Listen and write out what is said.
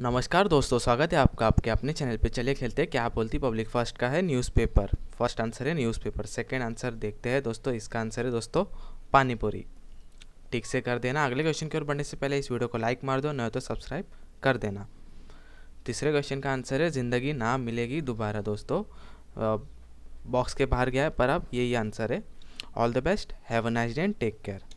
नमस्कार दोस्तों स्वागत है आपका आपके अपने चैनल पे चले खेलते हैं क्या बोलती पब्लिक फर्स्ट का है न्यूज़पेपर फर्स्ट आंसर है न्यूज़पेपर सेकंड आंसर देखते हैं दोस्तों इसका आंसर है दोस्तों पानीपुरी ठीक से कर देना अगले क्वेश्चन की ओर बढ़ने से पहले इस वीडियो को लाइक मार दो न तो सब्सक्राइब कर देना तीसरे क्वेश्चन का आंसर है ज़िंदगी ना मिलेगी दोबारा दोस्तों बॉक्स के बाहर गया है पर अब यही आंसर है all the best have a nice day and take care